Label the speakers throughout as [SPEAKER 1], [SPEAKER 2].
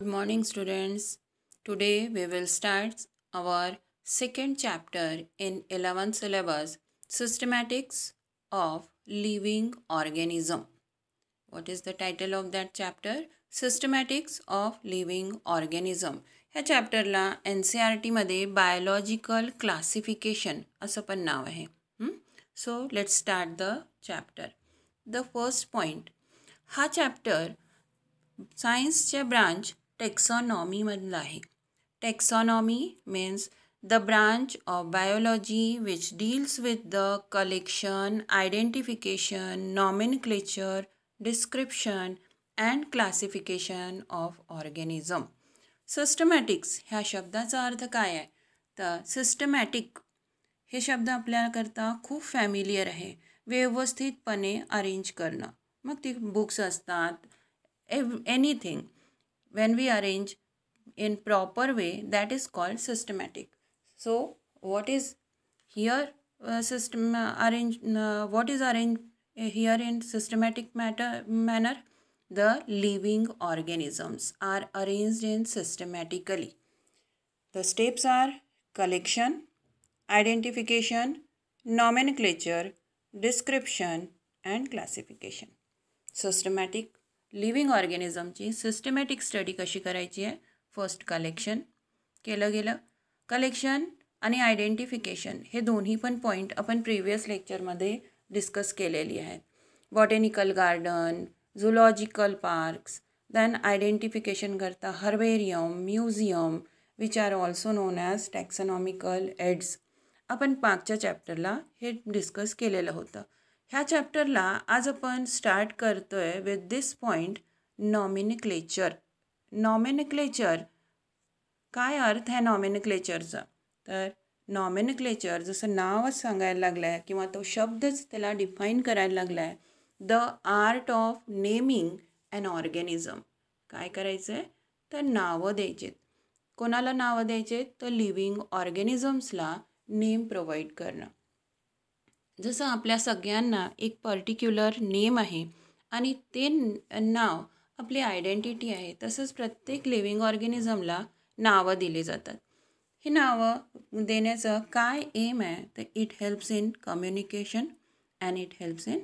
[SPEAKER 1] Good morning students. Today we will start our second chapter in 11th syllabus Systematics of Living Organism. What is the title of that chapter? Systematics of Living Organism. This chapter la C R biological classification hmm? So let's start the chapter. The first point. Chapter chapter science branch टेक्सॉनॉमीमधलं आहे taxonomy means the branch of biology which deals with the collection identification nomenclature description and classification of organism systematics ह्या शब्दाचा अर्थ काय आहे तर systematic हे शब्द आपल्याकरता खूप फॅमिलियर आहे व्यवस्थितपणे अरेंज करणं मग ती बुक्स असतात एव anything when we arrange in proper way that is called systematic so what is here uh, system uh, arrange uh, what is arranged uh, here in systematic matter manner the living organisms are arranged in systematically the steps are collection identification nomenclature description and classification systematic living ऑर्गॅनिझमची systematic study कशी करायची आहे first collection केलं गेलं collection आणि identification हे दोन्ही पण पॉईंट आपण प्रिव्हियस लेक्चरमध्ये डिस्कस केलेली आहेत botanical garden zoological parks then identification करता herbarium museum which are also known as taxonomical aids आपण पाचच्या चॅप्टरला हे डिस्कस केलेलं होतं ह्या चॅप्टरला आज आपण स्टार्ट करतो आहे with this point nomenclature nomenclature काय अर्थ आहे नॉमिनिक्लेचरचा तर नॉमिनिक्लेचर जसं नावच सांगायला लागलं आहे किंवा तो शब्दच त्याला डिफाईन करायला लागला आहे the art of naming and organism काय करायचं आहे तर नावं द्यायचेत कोणाला नावं द्यायचे तर लिव्हिंग ऑर्गॅनिझम्सला नेम प्रोव्हाइड करणं जसं आपल्या सगळ्यांना एक पर्टिक्युलर नेम आहे आणि ते नाव आपली आयडेंटिटी आहे तसंच प्रत्येक लिव्हिंग ऑर्गॅनिझमला नावं दिली जातात ही नावं देण्याचं काय एम आहे तर it helps in communication and it helps in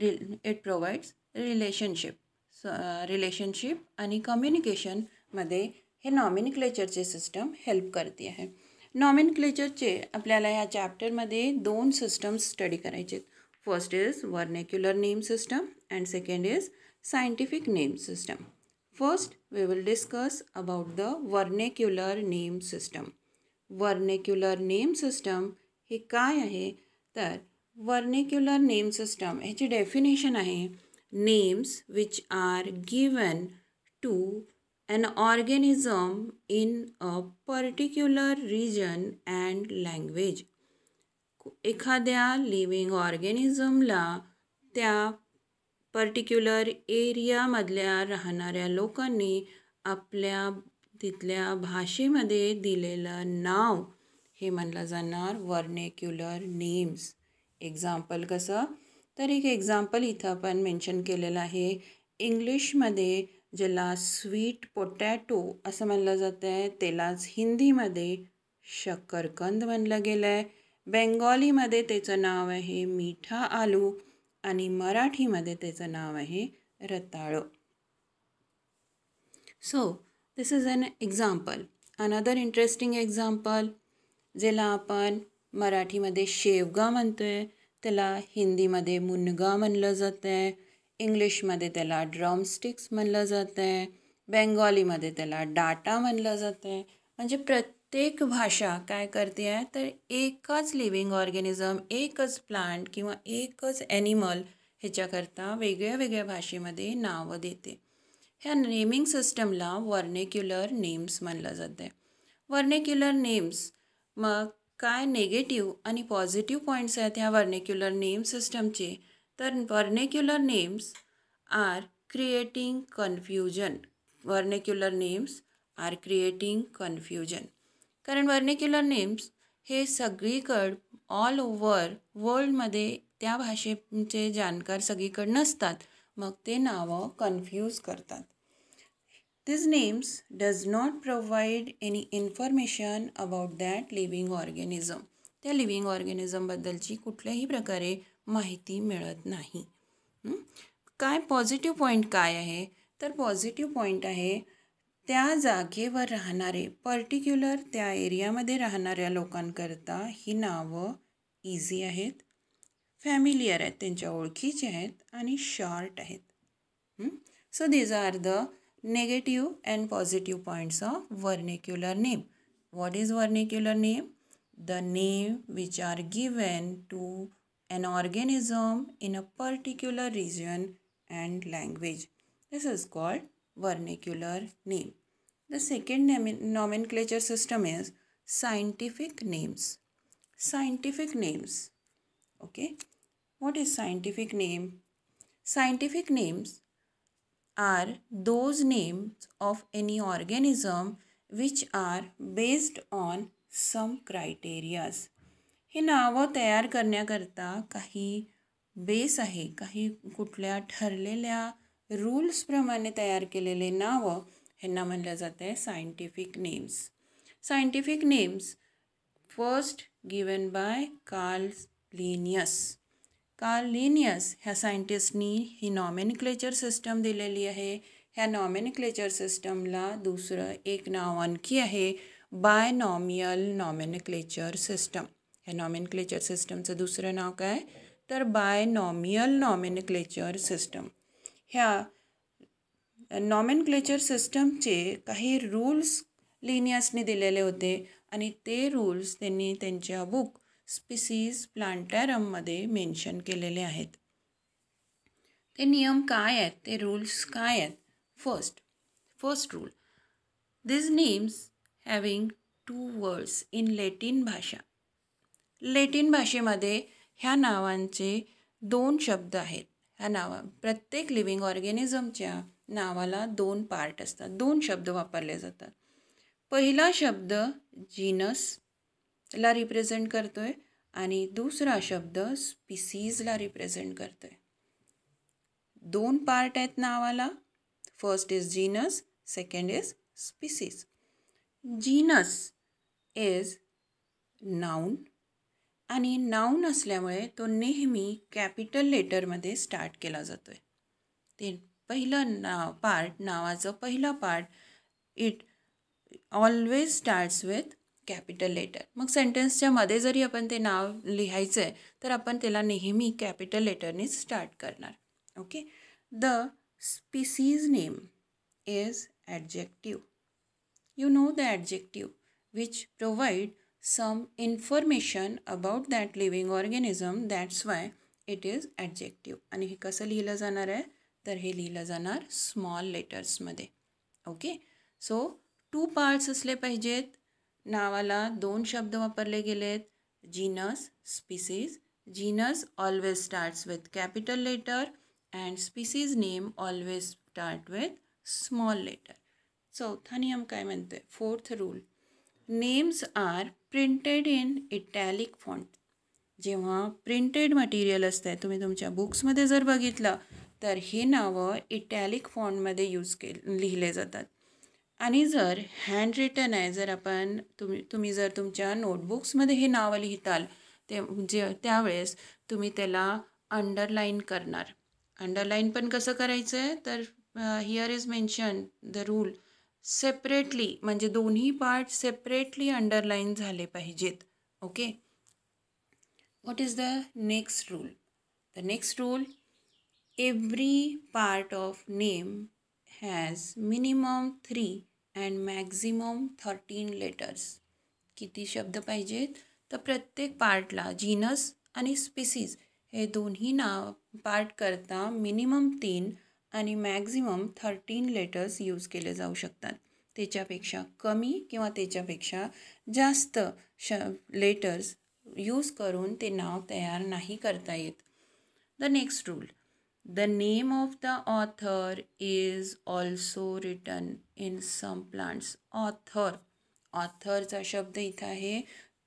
[SPEAKER 1] रि इट प्रोव्हाइड्स रिलेशनशिप स रिलेशनशिप आणि कम्युनिकेशनमध्ये हे नॉमिनिक्लेचरचे सिस्टम हेल्प करते आहे नॉमिन क्लेचरचे आपल्याला ह्या चॅप्टरमध्ये दोन सिस्टम्स स्टडी करायचे first is vernacular name system and second is scientific name system first we will discuss about the vernacular name system vernacular name system हे काय आहे तर वर्नेक्युलर नेम सिस्टम ह्याची डेफिनेशन आहे names which are given to an organism in a particular region and language. एखाद्या living ऑर्गॅनिझमला त्या particular एरियामधल्या राहणाऱ्या लोकांनी आपल्या तिथल्या भाषेमध्ये दिलेलं नाव हे म्हणलं जाणार वर्नेक्युलर नेम्स एक्झाम्पल कसं तर एक एक्झाम्पल इथं आपण मेन्शन केलेलं आहे इंग्लिशमध्ये ज्याला स्वीट पोटॅटो असं म्हणलं जातं आहे त्यालाच हिंदीमध्ये शक्करकंद म्हणलं गेलं आहे बेंगॉलीमध्ये त्याचं नाव आहे मिठा आलू आणि मराठीमध्ये त्याचं नाव आहे रताळो so this is an example another interesting example ज्याला आपण मराठीमध्ये शेवगा म्हणतो आहे त्याला हिंदीमध्ये मुनगा म्हणलं जातं आहे इंग्लिशमध्ये त्याला ड्रमस्टिक्स म्हणलं जात आहे बेंगॉलीमध्ये त्याला डाटा म्हणलं जात आहे म्हणजे प्रत्येक भाषा काय करते आहे तर एकच लिव्हिंग ऑर्गॅनिझम एकच प्लांट किंवा एकच ॲनिमल ह्याच्याकरता वेगळ्या वेगळ्या भाषेमध्ये नावं देते ह्या नेमिंग सिस्टमला वर्नेक्युलर नेम्स म्हणलं जात आहे वर्नेक्युलर नेम्स मग काय नेगेटिव्ह आणि पॉझिटिव्ह पॉईंट्स आहेत ह्या वर्नेक्युलर नेम सिस्टमचे तर vernacular names are creating confusion vernacular names are creating confusion कारण वर्नेक्युलर नेम्स हे सगळीकड ऑल ओव्हर वर्ल्डमध्ये त्या भाषेचे जाणकार सगळीकड नसतात मग ते नावं कन्फ्यूज करतात this names does not provide any information about that living organism त्या लिव्हिंग ऑर्गॅनिझमबद्दलची कुठल्याही प्रकारे माहिती मिळत नाही काय पॉझिटिव्ह पॉईंट काय आहे तर पॉझिटिव्ह पॉईंट आहे त्या जागेवर राहणारे पर्टिक्युलर त्या एरियामध्ये राहणाऱ्या लोकांकरता ही नावं इझी आहेत फॅमिलियर आहेत त्यांच्या ओळखीचे आहेत आणि शॉर्ट आहेत so these are the negative and positive points of vernacular name what is vernacular name the name which are given to an organism in a particular region and language. This is called vernacular name. The second nomenclature system is scientific names. Scientific names. Okay. What is scientific name? Scientific names are those names of any organism which are based on some criterias. हे नावं तयार करण्याकरता काही base आहे काही कुठल्या ठरलेल्या रूल्सप्रमाणे तयार केलेले नावं ह्यांना म्हटलं जातं आहे scientific names scientific names first given by Carl Linnaeus Carl Linnaeus ह्या सायंटिस्टनी ही नॉमेनिक्लेचर सिस्टम दिलेली आहे ह्या नॉमेनिक्लेचर सिस्टमला दुसरं एक नाव आणखी आहे binomial nomenclature system nomenclature सिस्टमचं दुसरं नाव काय तर बाय नॉमियल क्लेचर सिस्टम ह्या क्लेचर सिस्टमचे काही रूल्स लिनियसने दिलेले होते आणि ते रूल्स त्यांनी त्यांच्या बुक स्पिसीज प्लांटॅरममध्ये मेन्शन केलेले आहेत ते नियम काय आहेत ते रूल्स काय आहेत first first rule this names having two words in Latin भाषा लेटिन भाषेमध्ये ह्या नावांचे दोन शब्द आहेत ह्या नावा प्रत्येक लिव्हिंग ऑर्गॅनिझमच्या नावाला दोन पार्ट असतात दोन शब्द वापरले जातात पहिला शब्द ला रिप्रेझेंट करतो आहे आणि दुसरा शब्द स्पिसीजला रिप्रेझेंट करतो आहे दोन पार्ट आहेत नावाला first is genus second is species genus is noun आणि नाऊन असल्यामुळे तो नेहमी कॅपिटल लेटरमध्ये स्टार्ट केला जातो आहे ते पहिलं ना पार्ट नावाचं पहिलं part it always starts with capital letter मग सेंटेन्सच्या मध्ये जरी आपण ते नाव लिहायचं आहे तर आपण त्याला नेहमी कॅपिटल लेटरने स्टार्ट करणार okay the species name is adjective you know the adjective which provide some information about that living organism that's why it is adjective आणि हे कसं लिहिलं जाणार आहे तर हे लिहिलं जाणार स्मॉल लेटर्समध्ये ओके सो टू पार्ट्स असले पाहिजेत नावाला दोन शब्द वापरले गेलेत genus species genus always starts with capital letter and species name always start with small letter चौथा नियम काय म्हणतोय fourth rule names are printed in italic font जेव्हा प्रिंटेड मटेरियल असतं तुम्ही तुमच्या बुक्समध्ये जर बघितलं तर हे नावं इटॅलिक फॉन्टमध्ये यूज के लिहिले जातात आणि जर हँड रिटन आहे जर आपण तुम्ही तुम्ही जर तुमच्या नोटबुक्समध्ये हे नावं लिहिताल ते जे त्यावेळेस तुम्ही त्याला अंडरलाईन करणार अंडरलाईन पण कसं करायचं आहे तर here is mention the rule separately म्हणजे दोन्ही पार्ट सेपरेटली अंडरलाईन झाले पाहिजेत okay what is the next rule the next rule every part of name has minimum three and maximum thirteen letters किती शब्द पाहिजेत तर प्रत्येक पार्टला जीनस आणि स्पीसीज हे दोन्ही नाव पार्ट करता मिनिमम तीन आणि मॅक्झिमम थर्टीन लेटर्स यूज केले जाऊ शकतात त्याच्यापेक्षा कमी किंवा त्याच्यापेक्षा जास्त श लेटर्स यूज करून ते नाव तयार नाही करता येत the next rule the name of the author is also written in some plants author ऑथरचा शब्द इथं आहे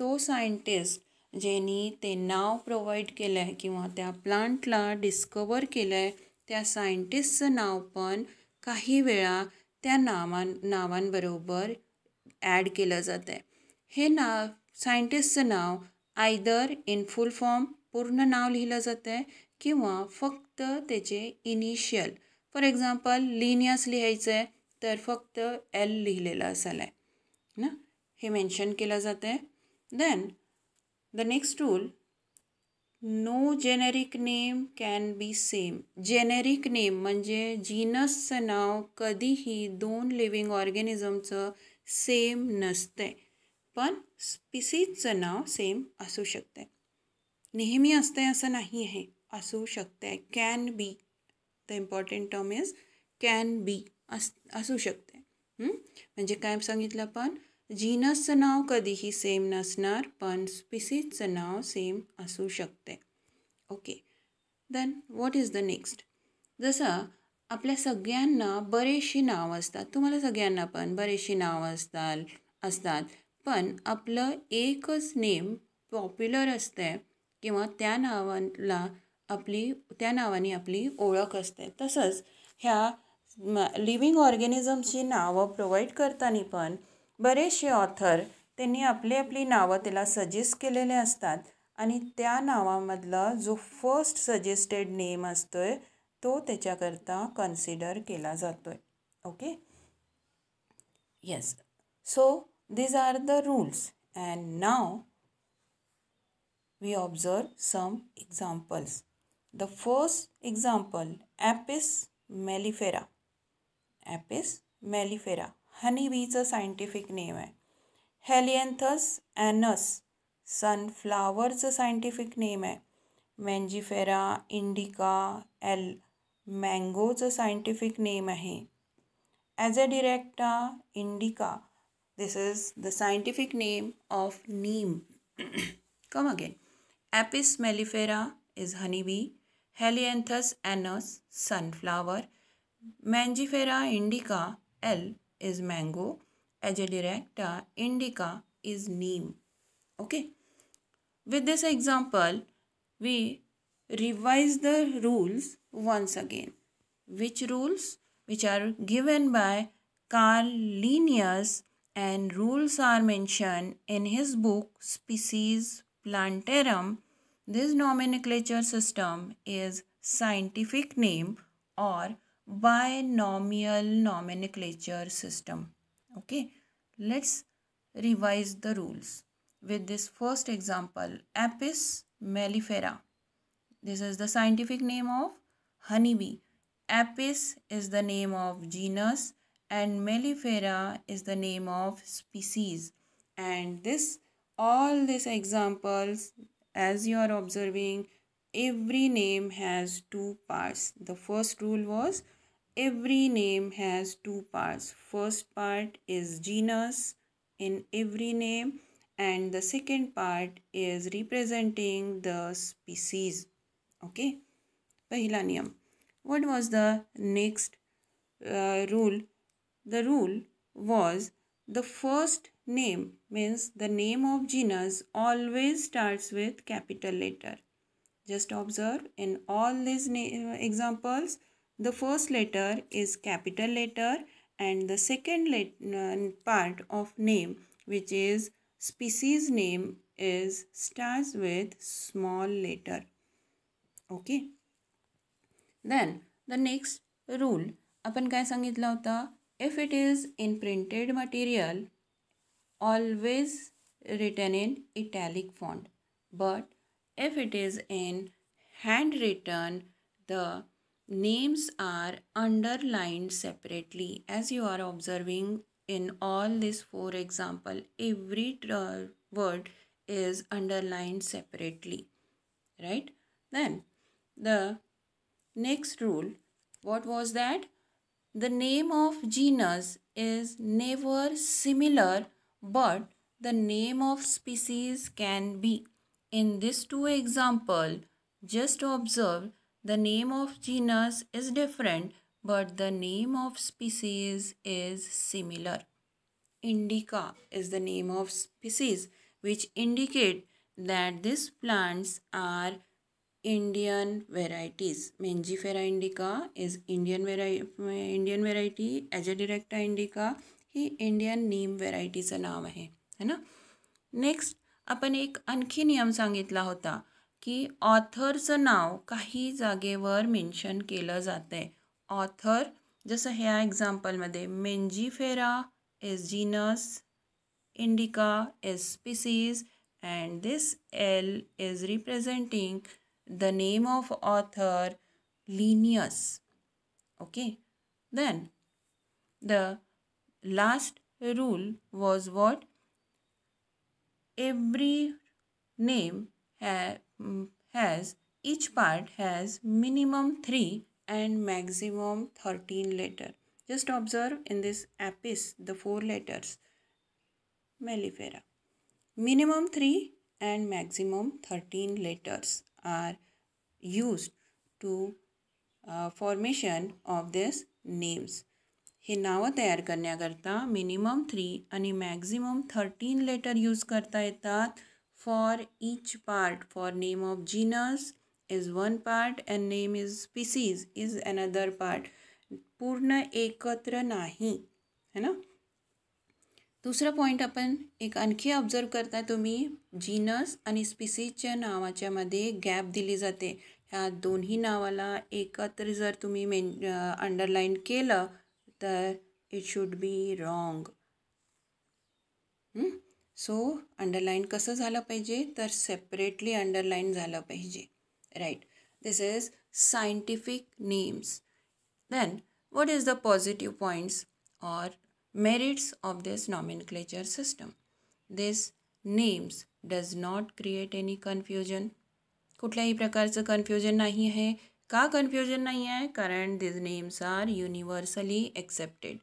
[SPEAKER 1] तो सायंटिस्ट ज्यांनी ते नाव प्रोव्हाइड केलं आहे किंवा त्या प्लांटला डिस्कवर केलं आहे त्या सायंटिस्टचं नाव पण काही वेळा त्या नावां नावांबरोबर ॲड केलं जातं आहे हे नाव सायंटिस्टचं नाव आयदर इन फुल फॉर्म पूर्ण नाव लिहिलं जातं आहे किंवा फक्त त्याचे इनिशियल फॉर एक्झाम्पल लिनियस लिहायचं आहे तर फक्त एल लिहिलेलं असेल आहे ना हे मेन्शन केलं जातं आहे then the next rule no generic name can be same generic name म्हणजे जीनसचं नाव कधीही दोन लिव्हिंग ऑर्गॅनिझमचं सेम नसते, पण स्पिसीजचं नाव सेम असू शकतं नेहमी असते असं नाही आहे असू शकतंय can be the important term is can be अस असू शकते म्हणजे काय सांगितलं आपण जीनसचं नाव कधीही सेम नसणार पण स्पिसीजचं नाव सेम असू शकते okay then what is the next जसं आपल्या सगळ्यांना बरेचशी नावं असतात तुम्हाला सगळ्यांना पण बरेचशी नावं असतात असतात पण आपलं एकच नेम पॉप्युलर असते किंवा त्या नावाला आपली त्या नावाने आपली ओळख असते तसंच ह्या लिव्हिंग ऑर्गॅनिझम्सची नावं प्रोव्हाइड करताना पण बरेचसे ऑथर त्यांनी आपली आपली नावं त्याला सजेस्ट केलेले असतात आणि त्या नावामधला जो फर्स्ट सजेस्टेड नेम असतो आहे तो त्याच्याकरता कन्सिडर केला जातो आहे okay yes so these are the rules and now we observe some examples the first example Apis mellifera Apis mellifera honey बीचं सायंटिफिक नेम आहे हेलियंथस ॲनस सनफ्लावरचं सायंटिफिक नेम आहे मॅन्जिफेरा इंडिका एल मँगोचं scientific name आहे Azadirachta indica this is the scientific name of neem come again apis mellifera is honeybee helianthus annus sunflower mangifera indica l is mango. Agia directa indica is neem. Okay. With this example, we revise the rules once again. Which rules? Which are given by Carl Linnaeus and rules are mentioned in his book Species Plantarum. This nomenclature system is scientific name or binomial nomenclature system. Okay, let's revise the rules with this first example Apis mellifera. This is the scientific name of honeybee. Apis is the name of genus and mellifera is the name of species. And this all these examples as you are observing every name has two parts. The first rule was every name has two parts first part is genus in every name and the second part is representing the species okay pehla what was the next uh, rule the rule was the first name means the name of genus always starts with capital letter just observe in all these uh, examples the first letter is capital letter and the second part of name which is species name is starts with small letter. Okay. Then the next rule आपण काय If it is in printed material, always written in italic font. But if it is in handwritten, the names are underlined separately as you are observing in all these four example every word is underlined separately right then the next rule what was that the name of genus is never similar but the name of species can be in this two example just observe The name of genus is different, but the name of species is similar. Indica is the name of species, which indicate that these plants are Indian varieties. Mangifera indica is Indian, variety. Indian variety, Agidirecta indica Indian Indian neem sa naam hai. है ना next आपण एक आणखी नियम सांगितला होता की ऑथरचं नाव काही जागेवर मेन्शन केलं जातं आहे ऑथर जसं ह्या एक्झाम्पलमध्ये Mangifera as genus indica as species and this L is representing the name of author Linnaeus okay then the last rule was what every name हॅ Mm, has each part has minimum 3 and maximum 13 letter. Just observe in this apis the four letters mellifera. Minimum 3 and maximum 13 letters are used to uh, formation of this names. हे नावं करने करता minimum three अनि maximum thirteen letter use करता येतात for each part for name of genus is one part and name is species is another part पूर्ण एकत्र नाही है ना दुसरा पॉईंट आपण एक आणखी ऑब्झर्व करता तुम्ही जीनस आणि स्पिसीजच्या नावाच्यामध्ये गॅप दिली जाते ह्या दोन्ही नावाला एकत्र जर तुम्ही मेन अंडरलाईन केलं तर it should be wrong so underline कस पाइजे तो सेपरेटली अंडरलाइन पाइजे right this is scientific names then what is the positive points और merits of this nomenclature system this names does not create any confusion कुछ प्रकार से confusion नहीं है का कन्फ्यूजन नहीं है कारण these names are universally accepted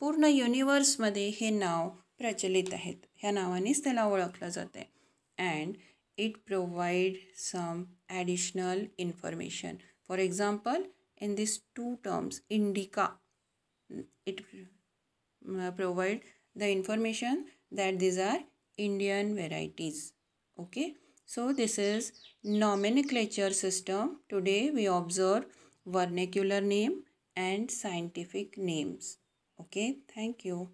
[SPEAKER 1] पूर्ण युनिवर्समध्ये हे नाव प्रचलित आहेत ह्या नावानेच त्याला ओळखलं जातं आहे and it provide some additional information for example in this two terms indica it provide the information that these are Indian varieties okay so this is nomenclature system today we observe vernacular name and scientific names okay thank you